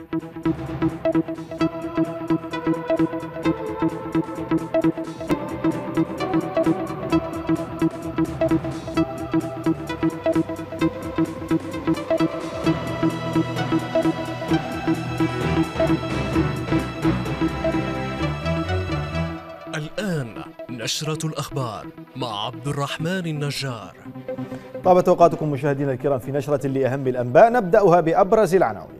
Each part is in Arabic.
الآن نشرة الأخبار مع عبد الرحمن النجار طابت أوقاتكم مشاهدينا الكرام في نشرة لأهم الأنباء نبدأها بأبرز العناوين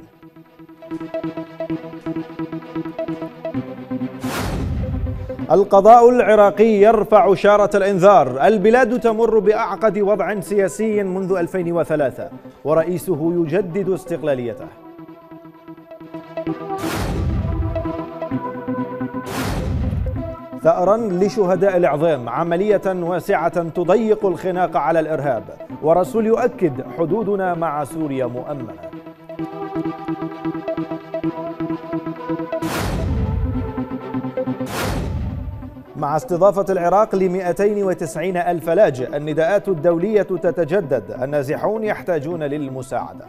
القضاء العراقي يرفع شارة الإنذار البلاد تمر بأعقد وضع سياسي منذ 2003 ورئيسه يجدد استقلاليته ثأرا لشهداء العظيم عملية واسعة تضيق الخناق على الإرهاب ورسول يؤكد حدودنا مع سوريا مؤمنة مع استضافة العراق ل 290 ألف لاجئ النداءات الدولية تتجدد النازحون يحتاجون للمساعدة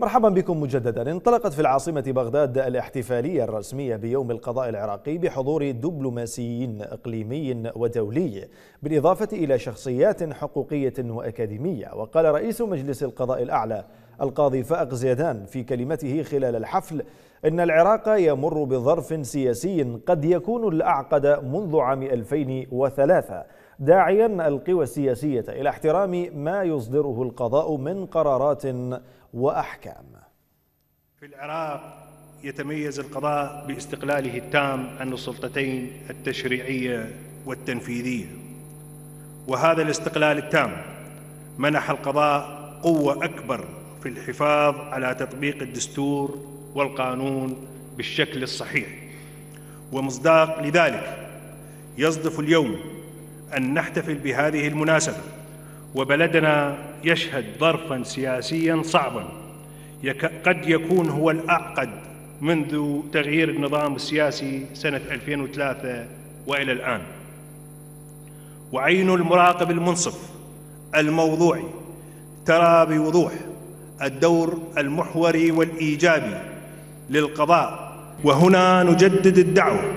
مرحبا بكم مجددا انطلقت في العاصمة بغداد الاحتفالية الرسمية بيوم القضاء العراقي بحضور دبلوماسيين إقليمي ودولي بالإضافة إلى شخصيات حقوقية وأكاديمية وقال رئيس مجلس القضاء الأعلى القاضي فائق زيدان في كلمته خلال الحفل إن العراق يمر بظرف سياسي قد يكون الأعقد منذ عام 2003 داعيا القوى السياسية إلى احترام ما يصدره القضاء من قرارات وأحكام في العراق يتميز القضاء باستقلاله التام عن السلطتين التشريعية والتنفيذية وهذا الاستقلال التام منح القضاء قوة أكبر في الحفاظ على تطبيق الدستور والقانون بالشكل الصحيح ومصداق لذلك يصدف اليوم أن نحتفل بهذه المناسبة وبلدنا يشهد ظرفا سياسيا صعبا قد يكون هو الأعقد منذ تغيير النظام السياسي سنة 2003 وإلى الآن وعين المراقب المنصف الموضوعي ترى بوضوح الدور المحوري والإيجابي للقضاء وهنا نجدد الدعوة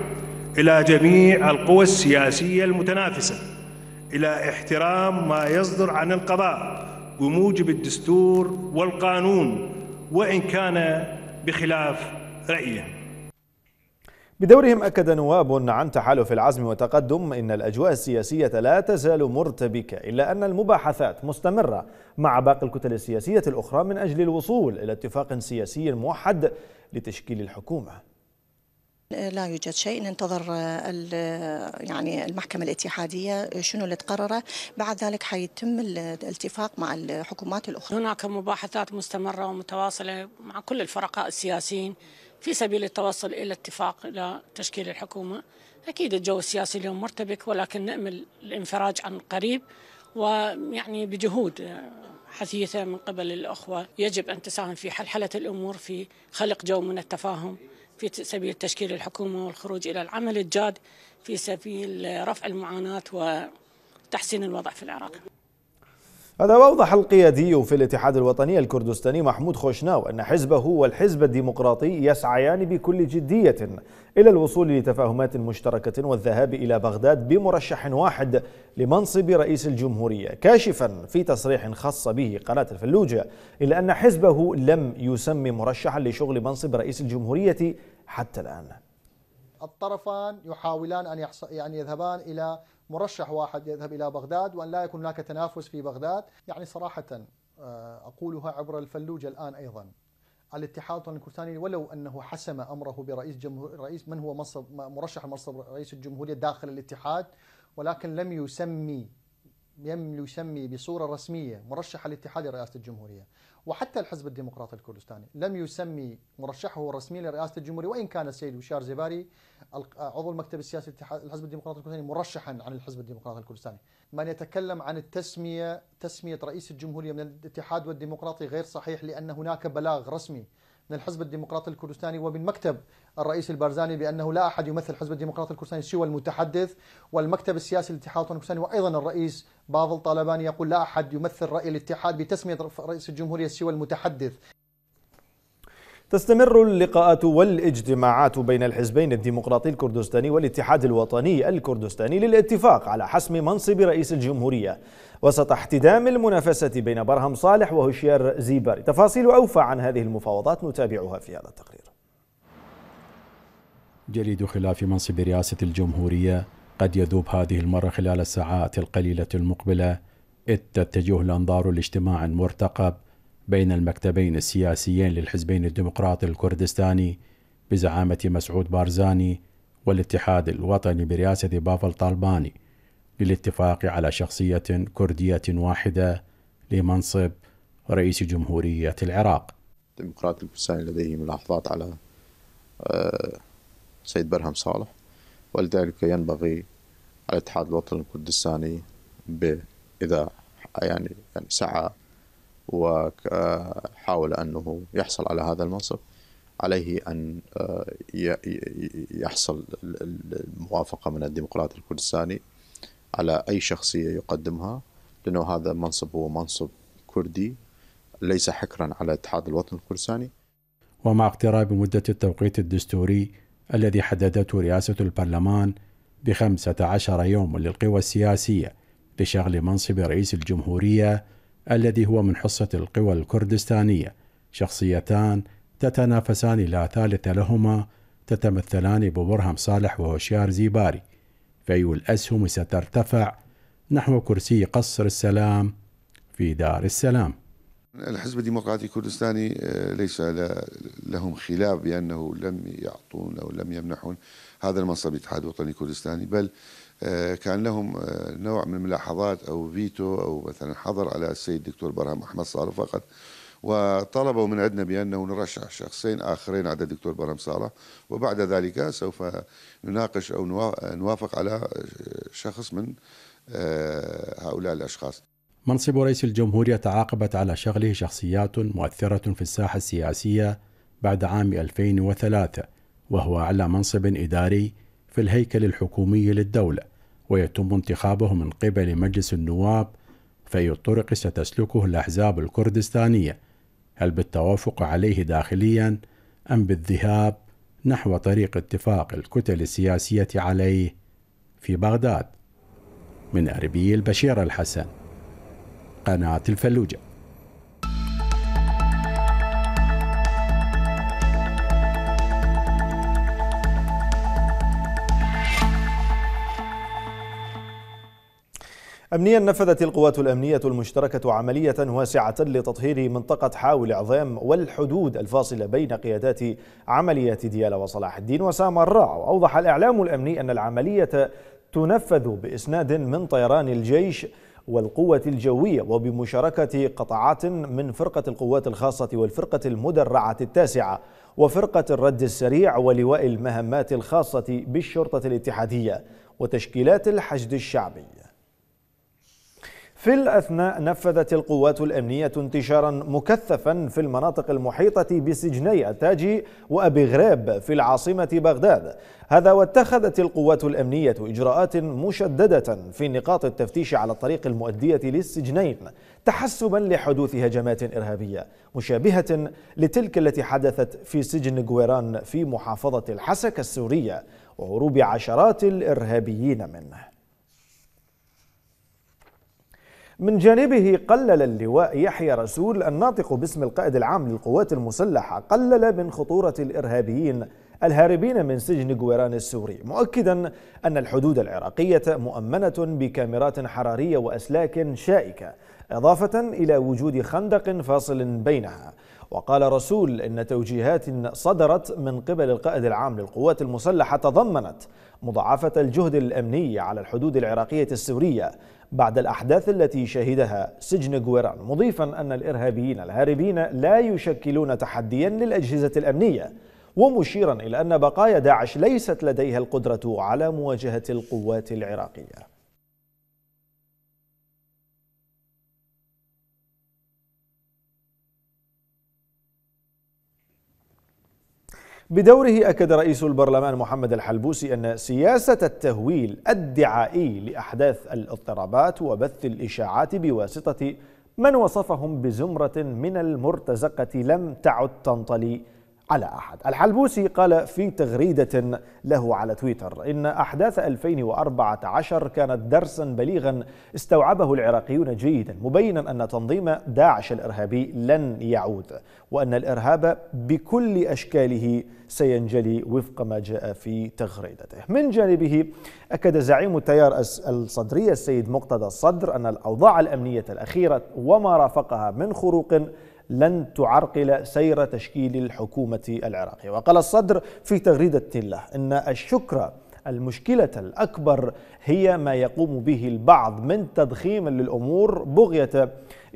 إلى جميع القوى السياسية المتنافسة إلى احترام ما يصدر عن القضاء بموجب الدستور والقانون وإن كان بخلاف رأيه بدورهم أكد نواب عن تحالف العزم وتقدم إن الأجواء السياسية لا تزال مرتبكة إلا أن المباحثات مستمرة مع باقي الكتل السياسية الأخرى من أجل الوصول إلى اتفاق سياسي موحد لتشكيل الحكومة لا يوجد شيء ننتظر يعني المحكمة الاتحادية شنو اللي تقرره بعد ذلك حيتم الاتفاق مع الحكومات الأخرى هناك مباحثات مستمرة ومتواصلة مع كل الفرقاء السياسيين في سبيل التوصل إلى اتفاق إلى تشكيل الحكومة أكيد الجو السياسي اليوم مرتبك ولكن نأمل الانفراج عن قريب ويعني بجهود حثيثة من قبل الأخوة يجب أن تساهم في حلحلة الأمور في خلق جو من التفاهم في سبيل تشكيل الحكومة والخروج إلى العمل الجاد في سبيل رفع المعاناة وتحسين الوضع في العراق هذا وأوضح القيادي في الاتحاد الوطني الكردستاني محمود خوشناو أن حزبه والحزب الديمقراطي يسعيان بكل جدية إلى الوصول لتفاهمات مشتركة والذهاب إلى بغداد بمرشح واحد لمنصب رئيس الجمهورية كاشفا في تصريح خاص به قناة الفلوجة إلا أن حزبه لم يسمي مرشحا لشغل منصب رئيس الجمهورية حتى الآن الطرفان يحاولان أن, يحص... أن يعني يذهبان إلى مرشح واحد يذهب إلى بغداد وأن لا يكون هناك تنافس في بغداد يعني صراحة آه، أقولها عبر الفلوجة الآن أيضا الاتحاد الوطني الكردستاني ولو انه حسم امره برئيس جمهور رئيس من هو منصب مرشح منصب رئيس الجمهوريه داخل الاتحاد ولكن لم يسمي لم يسمي بصوره رسميه مرشح الاتحاد لرئاسه الجمهوريه، وحتى الحزب الديمقراطي الكردستاني لم يسمي مرشحه الرسمي لرئاسة الجمهورية وإن كان السيد بشار زباري آه، عضو المكتب السياسي الحزب الديمقراطي الكردستاني مرشحا عن الحزب الديمقراطي الكردستاني من يتكلم عن التسمية تسمية رئيس الجمهورية من الاتحاد والديمقراطي غير صحيح لأن هناك بلاغ رسمي من الحزب الديمقراطي الكردستاني ومن مكتب الرئيس البرزاني بأنه لا أحد يمثل الحزب الديمقراطي الكردستاني سوى المتحدث والمكتب السياسي للاتحاد الكردستاني وأيضا الرئيس بافل طالباني يقول لا أحد يمثل رأي الاتحاد بتسمية رئيس الجمهورية سوى المتحدث تستمر اللقاءات والاجتماعات بين الحزبين الديمقراطي الكردستاني والاتحاد الوطني الكردستاني للاتفاق على حسم منصب رئيس الجمهورية وسط احتدام المنافسة بين برهم صالح وهشير زيباري تفاصيل أوفى عن هذه المفاوضات نتابعها في هذا التقرير جليد خلاف منصب رئاسة الجمهورية قد يذوب هذه المرة خلال الساعات القليلة المقبلة إذ تتجه الأنظار لاجتماع مرتقب بين المكتبين السياسيين للحزبين الديمقراطي الكردستاني بزعامة مسعود بارزاني والاتحاد الوطني برئاسة بافل طالباني للاتفاق على شخصية كردية واحدة لمنصب رئيس جمهورية العراق الديمقراط الكردستاني لديه ملاحظات على آه، سيد برهم صالح ولذلك ينبغي على الاتحاد الوطني الكردستاني إذا يعني يعني سعى وحاول أنه يحصل على هذا المنصب عليه أن آه، يحصل الموافقة من الديمقراطي الكردستاني على أي شخصية يقدمها لأنه هذا منصب هو منصب كردي ليس حكرا على الاتحاد الوطني الكردستاني ومع اقتراب مدة التوقيت الدستوري الذي حددته رئاسة البرلمان بخمسة عشر يوم للقوى السياسية لشغل منصب رئيس الجمهورية الذي هو من حصة القوى الكردستانية شخصيتان تتنافسان لا ثالث لهما تتمثلان ببرهم صالح وهوشيار زيباري فأي الأسهم سترتفع نحو كرسي قصر السلام في دار السلام الحزب الديمقراطي الكردستاني آه، ليس لهم خلاف بأنه لم يعطون أو لم يمنحون هذا المنصب الاتحاد الوطني الكردستاني بل آه، كان لهم آه، نوع من الملاحظات أو فيتو أو مثلا حظر على السيد الدكتور برهم أحمد صالح فقط وطلبوا من عندنا بأنه نرشح شخصين آخرين على الدكتور برم صالح وبعد ذلك سوف نناقش أو نوافق على شخص من آه، هؤلاء الأشخاص منصب رئيس الجمهورية تعاقبت على شغله شخصيات مؤثرة في الساحة السياسية بعد عام 2003 وهو أعلى منصب إداري في الهيكل الحكومي للدولة ويتم انتخابه من قبل مجلس النواب فأي الطرق ستسلكه الأحزاب الكردستانية هل بالتوافق عليه داخليا أم بالذهاب نحو طريق اتفاق الكتل السياسية عليه في بغداد من أربيل بشير الحسن قناة الفلوجه أمنيا نفذت القوات الأمنية المشتركة عملية واسعة لتطهير منطقة حاول عظام والحدود الفاصلة بين قيادات عمليات ديالة وصلاح الدين وسامراء وأوضح الإعلام الأمني أن العملية تنفذ بإسناد من طيران الجيش والقوة الجوية وبمشاركة قطعات من فرقة القوات الخاصة والفرقة المدرعة التاسعة وفرقة الرد السريع ولواء المهمات الخاصة بالشرطة الاتحادية وتشكيلات الحشد الشعبي في الأثناء نفذت القوات الأمنية انتشارا مكثفا في المناطق المحيطة بسجني التاجي وأبي غريب في العاصمة بغداد هذا واتخذت القوات الأمنية إجراءات مشددة في نقاط التفتيش على الطريق المؤدية للسجنين تحسبا لحدوث هجمات إرهابية مشابهة لتلك التي حدثت في سجن جويران في محافظة الحسكة السورية وهروب عشرات الإرهابيين منه من جانبه قلل اللواء يحيى رسول الناطق باسم القائد العام للقوات المسلحة قلل من خطورة الإرهابيين الهاربين من سجن جويران السوري مؤكدا أن الحدود العراقية مؤمنة بكاميرات حرارية وأسلاك شائكة إضافة إلى وجود خندق فاصل بينها وقال رسول إن توجيهات صدرت من قبل القائد العام للقوات المسلحة تضمنت مضاعفة الجهد الأمني على الحدود العراقية السورية بعد الأحداث التي شهدها سجن غويران مضيفا أن الإرهابيين الهاربين لا يشكلون تحديا للأجهزة الأمنية ومشيرا إلى أن بقايا داعش ليست لديها القدرة على مواجهة القوات العراقية بدوره أكد رئيس البرلمان محمد الحلبوسي أن سياسة التهويل الدعائي لأحداث الاضطرابات وبث الإشاعات بواسطة من وصفهم بزمرة من المرتزقة لم تعد تنطلي على أحد الحلبوسي قال في تغريدة له على تويتر إن أحداث 2014 كانت درسا بليغا استوعبه العراقيون جيدا مبينا أن تنظيم داعش الإرهابي لن يعود وأن الإرهاب بكل أشكاله سينجلي وفق ما جاء في تغريدته من جانبه أكد زعيم التيار الصدري السيد مقتدى الصدر أن الأوضاع الأمنية الأخيرة وما رافقها من خروق لن تعرقل سير تشكيل الحكومة العراقية وقال الصدر في تغريدة له إن الشكر المشكلة الأكبر هي ما يقوم به البعض من تضخيم للأمور بغية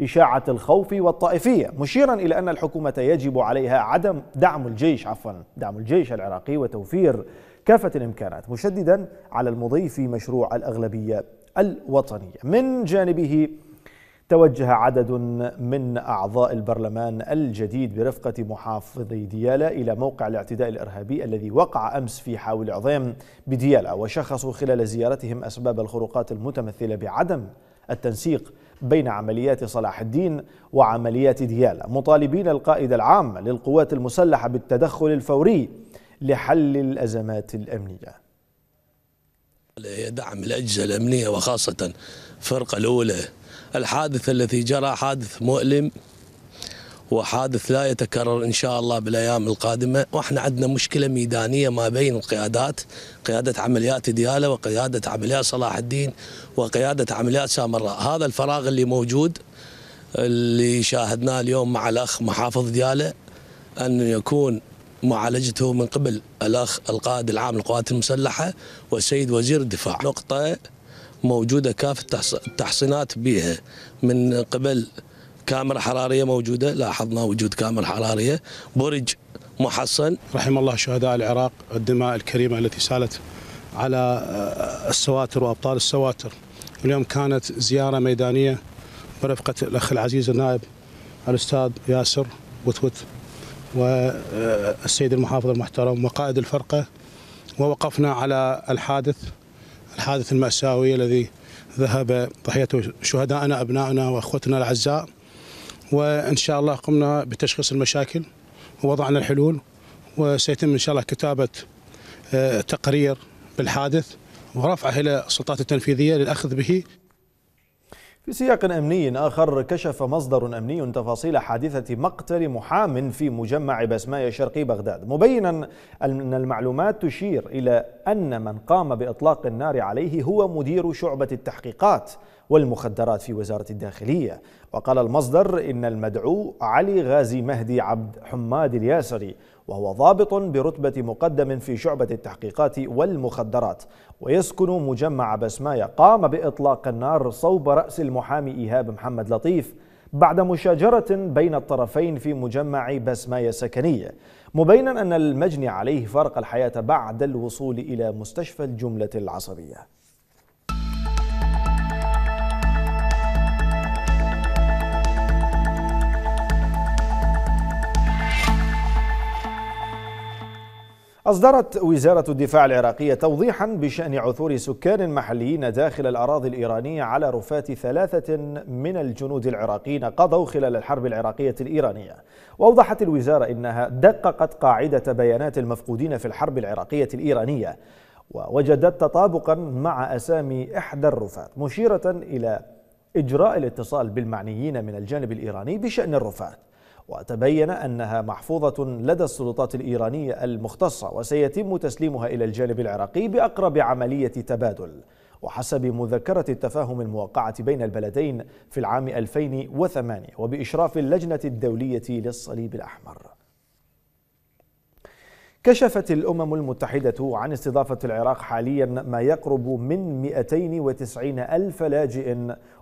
إشاعة الخوف والطائفية مشيرا إلى أن الحكومة يجب عليها عدم دعم الجيش عفوا دعم الجيش العراقي وتوفير كافة الإمكانات مشددا على المضي في مشروع الأغلبية الوطنية من جانبه توجه عدد من أعضاء البرلمان الجديد برفقة محافظي ديالى إلى موقع الاعتداء الإرهابي الذي وقع أمس في حاول عظيم بديالى وشخصوا خلال زيارتهم أسباب الخروقات المتمثلة بعدم التنسيق بين عمليات صلاح الدين وعمليات ديالى مطالبين القائد العام للقوات المسلحة بالتدخل الفوري لحل الأزمات الأمنية يدعم الأجهزة الأمنية وخاصة الفرقة الأولى الحادث الذي جرى حادث مؤلم وحادث لا يتكرر ان شاء الله بالايام القادمه واحنا عندنا مشكله ميدانيه ما بين القيادات قياده عمليات دياله وقياده عمليات صلاح الدين وقياده عمليات سامراء هذا الفراغ اللي موجود اللي شاهدناه اليوم مع الاخ محافظ دياله ان يكون معالجته من قبل الاخ القائد العام للقوات المسلحه والسيد وزير الدفاع نقطه موجوده كافه التحصينات بها من قبل كاميرا حراريه موجوده لاحظنا وجود كاميرا حراريه برج محصن رحم الله شهداء العراق الدماء الكريمه التي سالت على آه، السواتر وابطال السواتر اليوم كانت زياره ميدانيه برفقه الاخ العزيز النائب الاستاذ ياسر وتوت والسيد آه، المحافظ المحترم وقائد الفرقه ووقفنا على الحادث الحادث المأساوي الذي ذهب ضحيته شهداءنا أبنائنا وأخوتنا الأعزاء وإن شاء الله قمنا بتشخيص المشاكل ووضعنا الحلول وسيتم إن شاء الله كتابة آه، تقرير بالحادث ورفعه إلى السلطات التنفيذية للأخذ به في سياق أمني آخر كشف مصدر أمني تفاصيل حادثة مقتل محام في مجمع بسماية شرقي بغداد مبينا أن المعلومات تشير إلى أن من قام بإطلاق النار عليه هو مدير شعبة التحقيقات والمخدرات في وزارة الداخلية وقال المصدر إن المدعو علي غازي مهدي عبد حماد الياسري وهو ضابط برتبة مقدم في شعبة التحقيقات والمخدرات ويسكن مجمع بسماية قام بإطلاق النار صوب رأس المحامي إيهاب محمد لطيف بعد مشاجرة بين الطرفين في مجمع بسماية السكنية مبينا أن المجني عليه فرق الحياة بعد الوصول إلى مستشفى الجملة العصبية أصدرت وزارة الدفاع العراقية توضيحا بشأن عثور سكان محليين داخل الأراضي الإيرانية على رفات ثلاثة من الجنود العراقيين قضوا خلال الحرب العراقية الإيرانية وأوضحت الوزارة إنها دققت قاعدة بيانات المفقودين في الحرب العراقية الإيرانية ووجدت تطابقا مع أسامي إحدى الرفات مشيرة إلى إجراء الاتصال بالمعنيين من الجانب الإيراني بشأن الرفات وتبين أنها محفوظة لدى السلطات الإيرانية المختصة وسيتم تسليمها إلى الجانب العراقي بأقرب عملية تبادل وحسب مذكرة التفاهم الموقعة بين البلدين في العام 2008 وبإشراف اللجنة الدولية للصليب الأحمر كشفت الأمم المتحدة عن استضافة العراق حاليا ما يقرب من 290 ألف لاجئ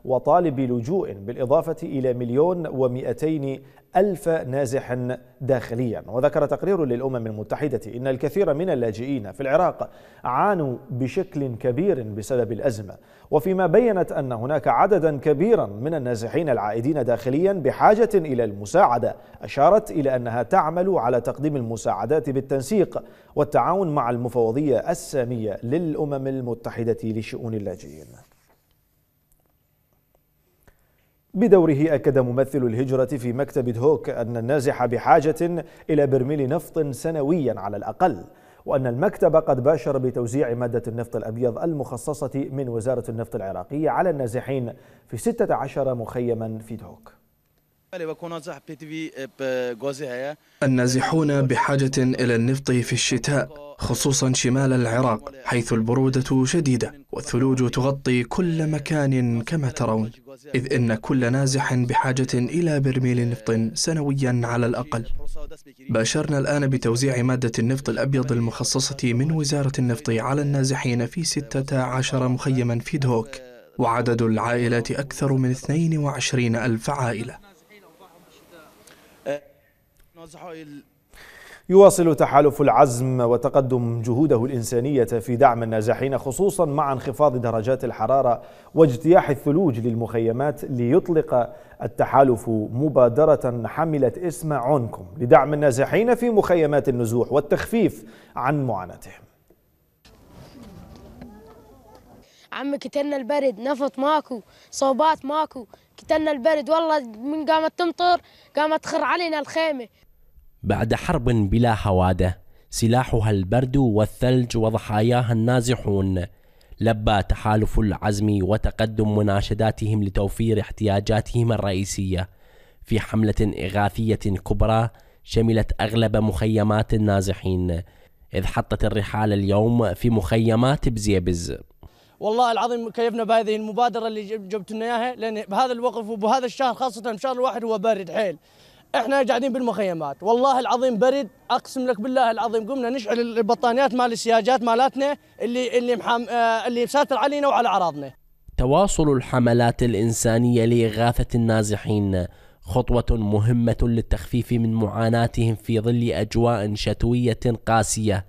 وطالب لجوء بالإضافة إلى مليون و200 ألف نازح داخليا وذكر تقرير للأمم المتحدة إن الكثير من اللاجئين في العراق عانوا بشكل كبير بسبب الأزمة وفيما بينت أن هناك عددا كبيرا من النازحين العائدين داخليا بحاجة إلى المساعدة أشارت إلى أنها تعمل على تقديم المساعدات بالتنسيق والتعاون مع المفوضية السامية للأمم المتحدة لشؤون اللاجئين بدوره أكد ممثل الهجرة في مكتب دهوك أن النازح بحاجة إلى برميل نفط سنويا على الأقل وأن المكتب قد باشر بتوزيع مادة النفط الأبيض المخصصة من وزارة النفط العراقية على النازحين في 16 مخيما في دهوك إيه، النازحون بحاجة إلى النفط في الشتاء خصوصا شمال العراق حيث البرودة شديدة والثلوج تغطي كل مكان كما ترون إذ إن كل نازح بحاجة إلى برميل نفط سنويا على الأقل باشرنا الآن بتوزيع مادة النفط الأبيض المخصصة من وزارة النفط على النازحين في 16 مخيما في دهوك وعدد العائلات أكثر من 22 ألف عائلة يواصل تحالف العزم وتقدم جهوده الإنسانية في دعم النازحين خصوصا مع انخفاض درجات الحرارة واجتياح الثلوج للمخيمات ليطلق التحالف مبادرة حملت اسم عنكم لدعم النازحين في مخيمات النزوح والتخفيف عن معاناتهم عم كتلنا البرد نفط ماكو صوبات ماكو كتلنا البرد والله من قامت تمطر قامت تخر علينا الخيمة بعد حرب بلا هواده سلاحها البرد والثلج وضحاياها النازحون لبى تحالف العزم وتقدم مناشداتهم لتوفير احتياجاتهم الرئيسيه في حمله اغاثيه كبرى شملت اغلب مخيمات النازحين اذ حطت الرحال اليوم في مخيمات بزيبز والله العظيم كيفنا بهذه المبادره اللي جبت لنا اياها لان بهذا الوقف وبهذا الشهر خاصه الشهر الواحد هو بارد حيل احنا قاعدين بالمخيمات والله العظيم برد اقسم لك بالله العظيم قمنا نشعل البطانيات مال السياجات مالتنا اللي اللي محام آه، اللي مساتر علينا وعلى اعراضنا تواصل الحملات الانسانيه لاغاثه النازحين خطوة مهمة للتخفيف من معاناتهم في ظل أجواء شتوية قاسية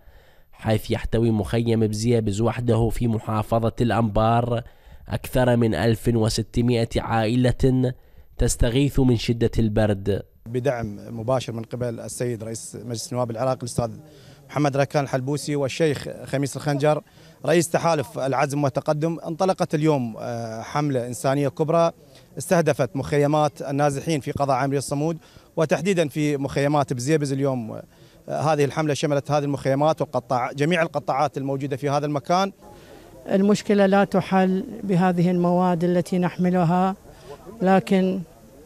حيث يحتوي مخيم بزيبز وحده في محافظة الأنبار أكثر من 1600 عائلة تستغيث من شدة البرد بدعم مباشر من قبل السيد رئيس مجلس النواب العراقي الاستاذ محمد ركان الحلبوسي والشيخ خميس الخنجر رئيس تحالف العزم والتقدم انطلقت اليوم آه، حملة إنسانية كبرى استهدفت مخيمات النازحين في قضاء عمري الصمود وتحديدا في مخيمات بزيبز اليوم آه، هذه الحملة شملت هذه المخيمات وقطاع جميع القطاعات الموجودة في هذا المكان المشكلة لا تحل بهذه المواد التي نحملها لكن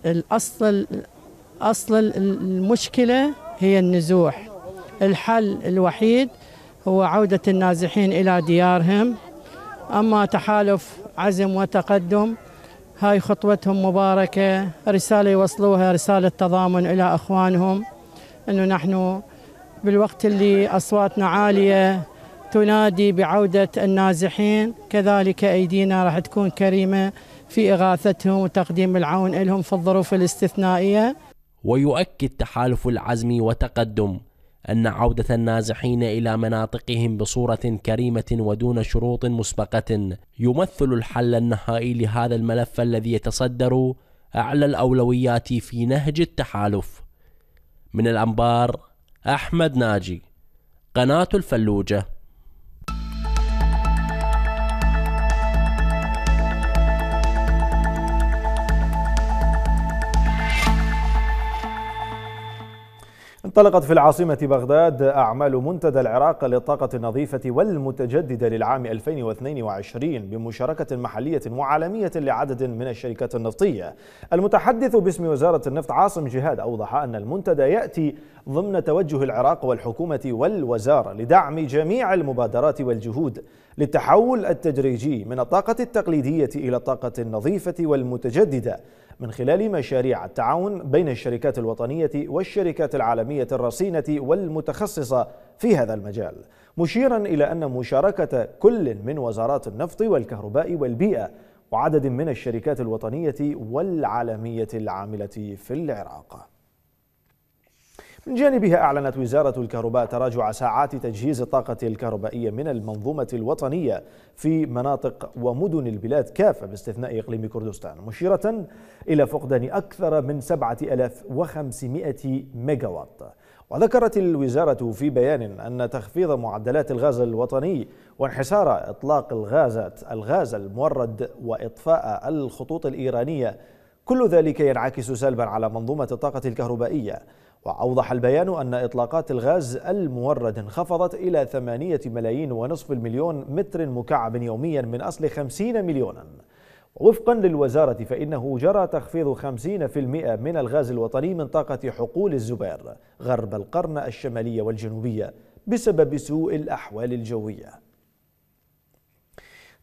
الأصل أصل المشكلة هي النزوح الحل الوحيد هو عودة النازحين إلى ديارهم أما تحالف عزم وتقدم هاي خطوتهم مباركة رسالة يوصلوها رسالة تضامن إلى أخوانهم أنه نحن بالوقت اللي أصواتنا عالية تنادي بعودة النازحين كذلك أيدينا راح تكون كريمة في إغاثتهم وتقديم العون لهم في الظروف الاستثنائية ويؤكد تحالف العزم وتقدم أن عودة النازحين إلى مناطقهم بصورة كريمة ودون شروط مسبقة يمثل الحل النهائي لهذا الملف الذي يتصدر أعلى الأولويات في نهج التحالف من الأنبار أحمد ناجي قناة الفلوجة انطلقت في العاصمة بغداد أعمال منتدى العراق للطاقة النظيفة والمتجددة للعام 2022 بمشاركة محلية وعالمية لعدد من الشركات النفطية المتحدث باسم وزارة النفط عاصم جهاد أوضح أن المنتدى يأتي ضمن توجه العراق والحكومة والوزارة لدعم جميع المبادرات والجهود للتحول التدريجي من الطاقة التقليدية إلى الطاقة النظيفة والمتجددة من خلال مشاريع التعاون بين الشركات الوطنية والشركات العالمية الرصينة والمتخصصة في هذا المجال مشيرا إلى أن مشاركة كل من وزارات النفط والكهرباء والبيئة وعدد من الشركات الوطنية والعالمية العاملة في العراق من جانبها أعلنت وزارة الكهرباء تراجع ساعات تجهيز الطاقة الكهربائية من المنظومة الوطنية في مناطق ومدن البلاد كافة باستثناء إقليم كردستان مشيرة إلى فقدان أكثر من 7500 ميجاوات وذكرت الوزارة في بيان أن تخفيض معدلات الغاز الوطني وانحسار إطلاق الغازات الغاز المورد وإطفاء الخطوط الإيرانية كل ذلك ينعكس سلبا على منظومة الطاقة الكهربائية وأوضح البيان أن إطلاقات الغاز المورد انخفضت إلى ثمانية ملايين ونصف المليون متر مكعب يوميا من أصل خمسين مليونا وفقا للوزارة فإنه جرى تخفيض 50% من الغاز الوطني من طاقة حقول الزبير غرب القرن الشمالية والجنوبية بسبب سوء الأحوال الجوية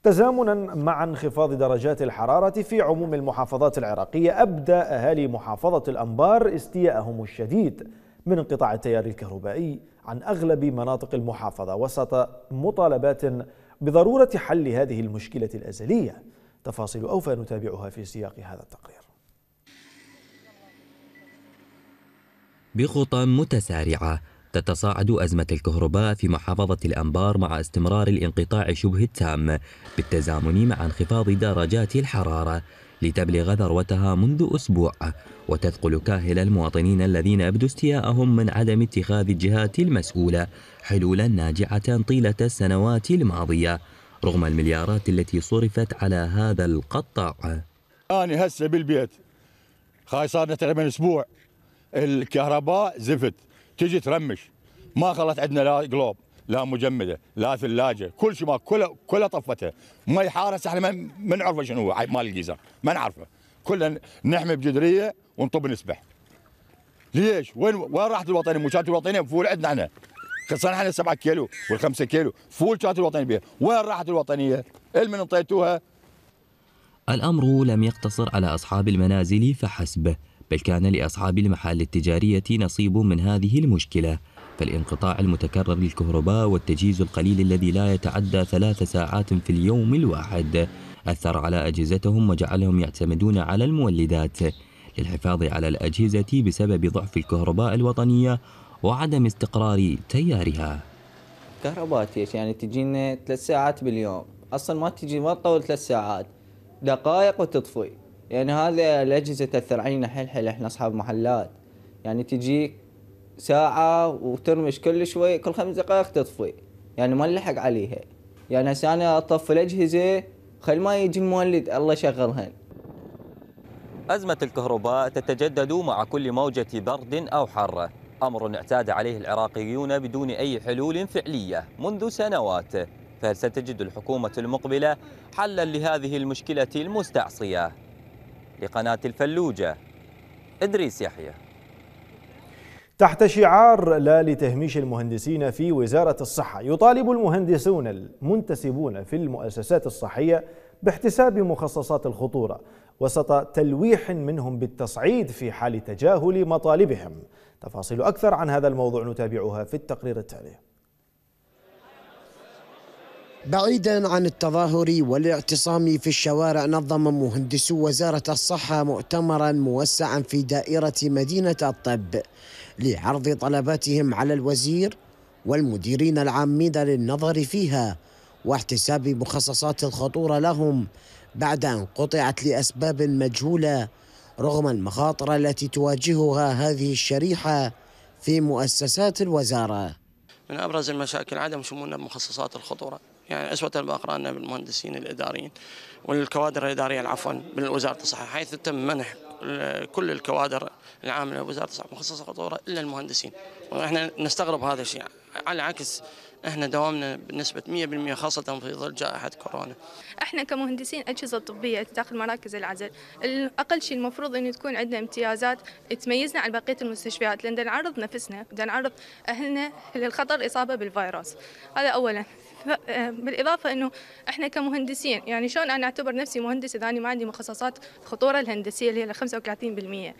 تزامنا مع انخفاض درجات الحرارة في عموم المحافظات العراقية أبدى أهالي محافظة الأنبار استياءهم الشديد من انقطاع التيار الكهربائي عن أغلب مناطق المحافظة وسط مطالبات بضرورة حل هذه المشكلة الأزلية تفاصيل أوفى نتابعها في سياق هذا التقرير بخطى متسارعة تتصاعد أزمة الكهرباء في محافظة الأنبار مع استمرار الانقطاع شبه التام بالتزامن مع انخفاض درجات الحرارة لتبلغ ذروتها منذ أسبوع وتثقل كاهل المواطنين الذين أبدوا استياءهم من عدم اتخاذ الجهات المسؤولة حلولا ناجعة طيلة السنوات الماضية رغم المليارات التي صرفت على هذا القطاع أنا هسه بالبيت خاي صار لنا تقريبا أسبوع الكهرباء زفت تجي ترمش ما خلت عندنا لا قلوب لا مجمده لا ثلاجه كل شيء ما كله كله طفته مي حارس احنا ما نعرفه شنو هو مال الجيزان ما نعرفه كلنا نحمي بجدريه ونطب نسبح ليش وين وين راحت الوطنيه مو كانت الوطنيه فول عندنا احنا خصنا احنا 7 كيلو وال 5 كيلو فول كانت الوطنيه بها وين راحت الوطنيه المن انطيتوها الامر لم يقتصر على اصحاب المنازل فحسب بل كان لأصحاب المحال التجارية نصيب من هذه المشكلة فالانقطاع المتكرر للكهرباء والتجهيز القليل الذي لا يتعدى ثلاث ساعات في اليوم الواحد أثر على أجهزتهم وجعلهم يعتمدون على المولدات للحفاظ على الأجهزة بسبب ضعف الكهرباء الوطنية وعدم استقرار تيارها كهرباء تيش يعني تجينا ثلاث ساعات باليوم أصلا ما تجي ما تطول ثلاث ساعات دقائق وتطفي يعني هذا الاجهزه تاثر علينا حيل حيل احنا اصحاب محلات يعني تجيك ساعه وترمش كل شوي كل خمس دقائق تطفي يعني ما نلحق عليها يعني هسه انا اطفي الاجهزه خل ما يجي المولد الله يشغلهن أزمة الكهرباء تتجدد مع كل موجة برد أو حر أمر اعتاد عليه العراقيون بدون أي حلول فعلية منذ سنوات فهل ستجد الحكومة المقبلة حلا لهذه المشكلة المستعصية لقناة الفلوجة إدريس يحيى تحت شعار لا لتهميش المهندسين في وزارة الصحة يطالب المهندسون المنتسبون في المؤسسات الصحية باحتساب مخصصات الخطورة وسط تلويح منهم بالتصعيد في حال تجاهل مطالبهم تفاصيل أكثر عن هذا الموضوع نتابعها في التقرير التالي بعيدا عن التظاهر والاعتصام في الشوارع نظم مهندسو وزارة الصحة مؤتمرا موسعا في دائرة مدينة الطب لعرض طلباتهم على الوزير والمديرين العامين للنظر فيها واحتساب مخصصات الخطورة لهم بعد أن قطعت لأسباب مجهولة رغم المخاطر التي تواجهها هذه الشريحة في مؤسسات الوزارة من أبرز المشاكل عدم شمولنا بمخصصات الخطورة يعني أسوة الباقرة بالمهندسين الإداريين والكوادر الإدارية عفوا وزاره الصحة حيث تم منح كل الكوادر العامله بوزاره الصحه مخصصه خطوره الا المهندسين واحنا نستغرب هذا الشيء على عكس احنا دوامنا بنسبه 100% خاصه في ظل جائحه كورونا. احنا كمهندسين اجهزه طبيه داخل مراكز العزل، اقل شيء المفروض انه تكون عندنا امتيازات تميزنا عن بقيه المستشفيات لان نعرض نفسنا، نعرض اهلنا للخطر الاصابه بالفيروس. هذا اولا، آه، بالاضافه انه احنا كمهندسين يعني شلون انا اعتبر نفسي مهندس اذا انا ما عندي مخصصات الخطوره الهندسيه اللي هي 35%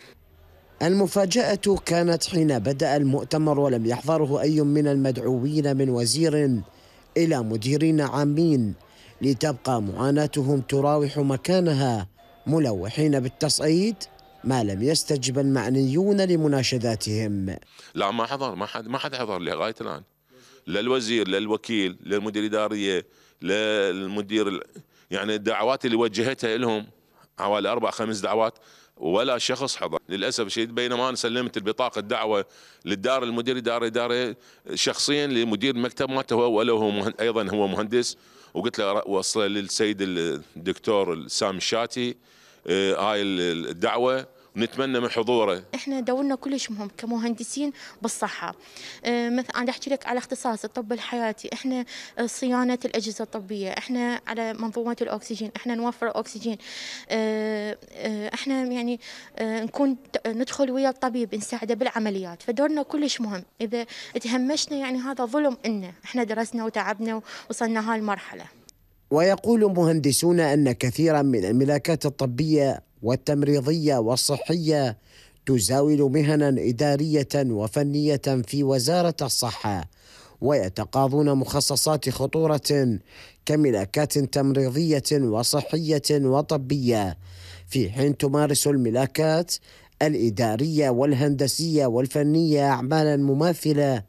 المفاجأة كانت حين بدأ المؤتمر ولم يحضره أي من المدعوين من وزير إلى مديرين عامين لتبقى معاناتهم تراوح مكانها ملوحين بالتصعيد ما لم يستجب المعنيون لمناشداتهم لا ما حضر ما حد ما حد حضر لغايه الان للوزير للوكيل للمدير الاداريه للمدير يعني الدعوات اللي وجهتها لهم حوالي اربع خمس دعوات ولا شخص حضر للاسف الشديد بينما انا سلمت البطاقه الدعوه للدار المدير الاداري اداره شخصيا لمدير المكتب مالته هو ولا هو ايضا هو مهندس وقلت له وصل للسيد الدكتور سامي الشاتي آه، هاي الدعوه نتمنى من حضوره احنا دورنا كلش مهم كمهندسين بالصحه أه، مثلا انا احكي لك على اختصاص الطب الحياتي احنا أه، صيانه الاجهزه الطبيه احنا على منظومه الاكسجين احنا نوفر اكسجين أه، احنا يعني نكون ندخل ويا الطبيب نساعده بالعمليات فدورنا كلش مهم اذا تهمشنا يعني هذا ظلم إلنا احنا درسنا وتعبنا وصلنا هالمرحله ويقول مهندسون أن كثيرا من الملاكات الطبية والتمريضيه والصحيه تزاول مهنا اداريه وفنيه في وزاره الصحه ويتقاضون مخصصات خطوره كملاكات تمريضيه وصحيه وطبيه في حين تمارس الملاكات الاداريه والهندسيه والفنيه اعمالا مماثله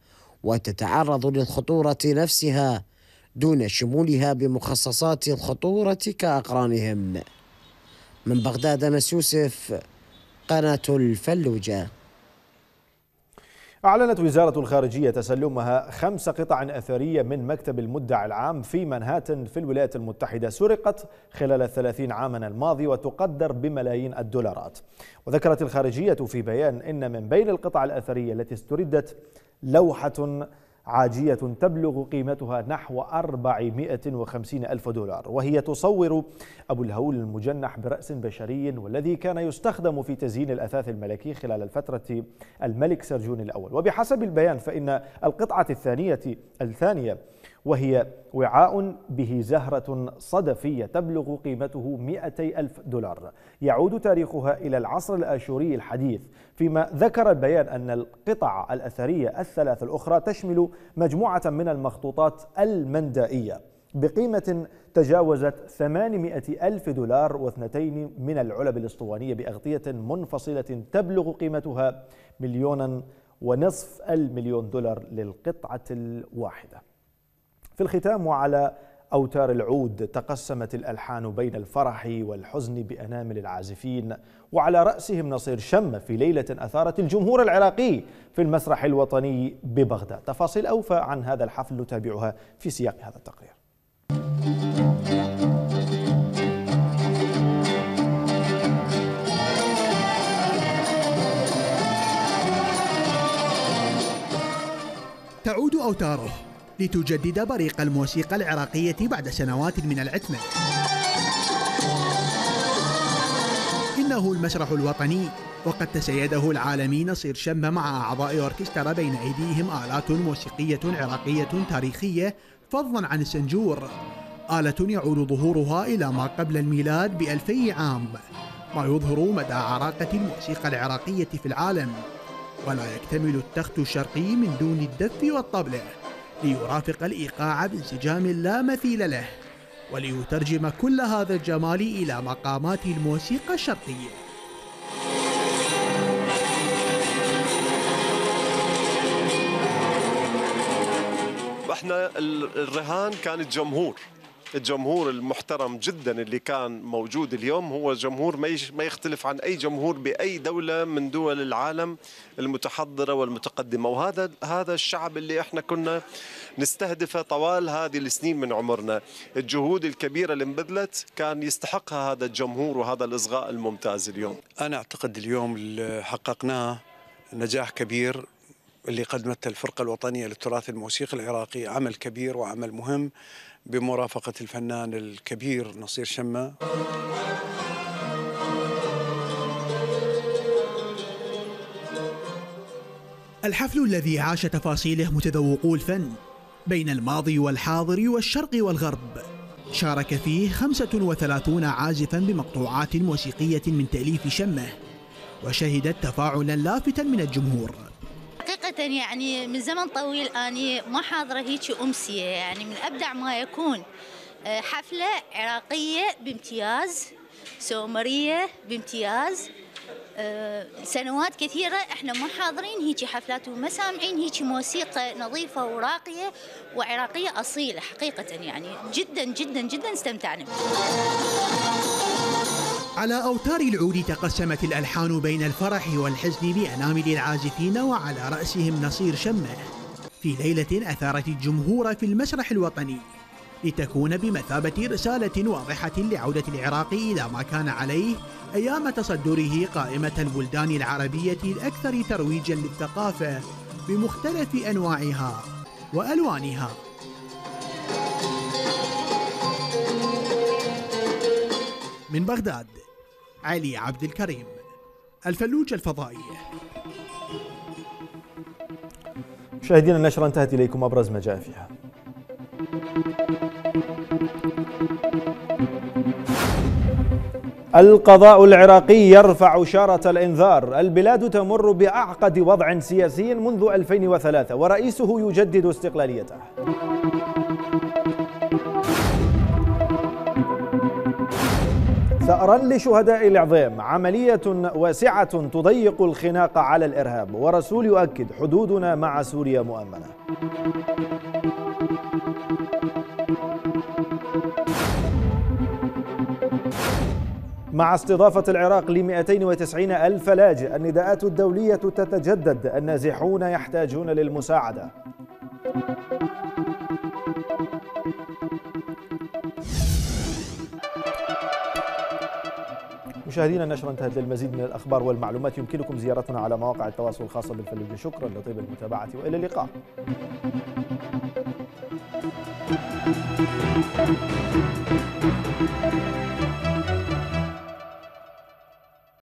وتتعرض للخطوره نفسها دون شمولها بمخصصات الخطوره كاقرانهم من بغداد أنس يوسف قناة الفلوجة أعلنت وزارة الخارجية تسلمها خمس قطع أثرية من مكتب المدعي العام في منهاتن في الولايات المتحدة سرقت خلال الثلاثين عاما الماضي وتقدر بملايين الدولارات وذكرت الخارجية في بيان إن من بين القطع الأثرية التي استردت لوحة عاجية تبلغ قيمتها نحو 450 ألف دولار وهي تصور أبو الهول المجنح برأس بشري والذي كان يستخدم في تزيين الأثاث الملكي خلال الفترة الملك سرجون الأول وبحسب البيان فإن القطعة الثانية الثانية وهي وعاء به زهرة صدفية تبلغ قيمته 200 ألف دولار يعود تاريخها إلى العصر الآشوري الحديث فيما ذكر البيان أن القطع الأثرية الثلاث الأخرى تشمل مجموعة من المخطوطات المندائية بقيمة تجاوزت 800 ألف دولار واثنتين من العلب الإسطوانية بأغطية منفصلة تبلغ قيمتها مليونا ونصف المليون دولار للقطعة الواحدة في الختام وعلى أوتار العود تقسمت الألحان بين الفرح والحزن بأنامل العازفين وعلى رأسهم نصير شم في ليلة أثارت الجمهور العراقي في المسرح الوطني ببغداد تفاصيل أوفى عن هذا الحفل نتابعها في سياق هذا التقرير تعود أوتاره لتجدد بريق الموسيقى العراقية بعد سنوات من العتمة إنه المسرح الوطني وقد تسيده العالمي نصير شم مع أعضاء أوركسترا بين أيديهم آلات موسيقية عراقية تاريخية فضلا عن السنجور آلة يعود ظهورها إلى ما قبل الميلاد بألفي عام ما يظهر مدى عراقة الموسيقى العراقية في العالم ولا يكتمل التخت الشرقي من دون الدف والطبلة ليرافق الإيقاع بانسجام لا مثيل له وليترجم كل هذا الجمال إلى مقامات الموسيقى الشرقية احنا الرهان كان الجمهور الجمهور المحترم جدا اللي كان موجود اليوم هو جمهور ما يختلف عن اي جمهور باي دوله من دول العالم المتحضره والمتقدمه وهذا هذا الشعب اللي احنا كنا نستهدفه طوال هذه السنين من عمرنا الجهود الكبيره اللي انبذلت كان يستحقها هذا الجمهور وهذا الاصغاء الممتاز اليوم انا اعتقد اليوم اللي حققناه نجاح كبير اللي قدمته الفرقة الوطنية للتراث الموسيقي العراقي عمل كبير وعمل مهم بمرافقة الفنان الكبير نصير شمة الحفل الذي عاش تفاصيله متذوقو الفن بين الماضي والحاضر والشرق والغرب شارك فيه 35 عازفا بمقطوعات موسيقية من تأليف شمه وشهدت تفاعلا لافتا من الجمهور حقيقة يعني من زمن طويل أني ما حاضرة هيك أمسية يعني من أبدع ما يكون آه، حفلة عراقية بامتياز سومرية بامتياز آه، سنوات كثيرة احنا ما حاضرين هيك حفلات وما سامعين هيك موسيقى نظيفة وراقية وعراقية أصيلة حقيقة يعني جدا جدا جدا استمتعنا على أوتار العود تقسمت الألحان بين الفرح والحزن بأنامل العازفين وعلى رأسهم نصير شمة في ليلة أثارت الجمهور في المسرح الوطني لتكون بمثابة رسالة واضحة لعودة العراق إلى ما كان عليه أيام تصدره قائمة البلدان العربية الأكثر ترويجا للثقافة بمختلف أنواعها وألوانها من بغداد علي عبد الكريم الفلوج الفضائي مشاهدينا النشرة انتهت إليكم أبرز ما جاء فيها القضاء العراقي يرفع شارة الإنذار البلاد تمر بأعقد وضع سياسي منذ 2003 ورئيسه يجدد استقلاليته ثأرا لشهداء العظيم عملية واسعة تضيق الخناق على الإرهاب ورسول يؤكد حدودنا مع سوريا مؤمنة مع استضافة العراق ل 290 ألف لاجئ النداءات الدولية تتجدد النازحون يحتاجون للمساعدة مشاهدينا النشرة انتهت للمزيد من الأخبار والمعلومات يمكنكم زيارتنا على مواقع التواصل الخاصة بالفلوجة شكرا لطيب المتابعة وإلى اللقاء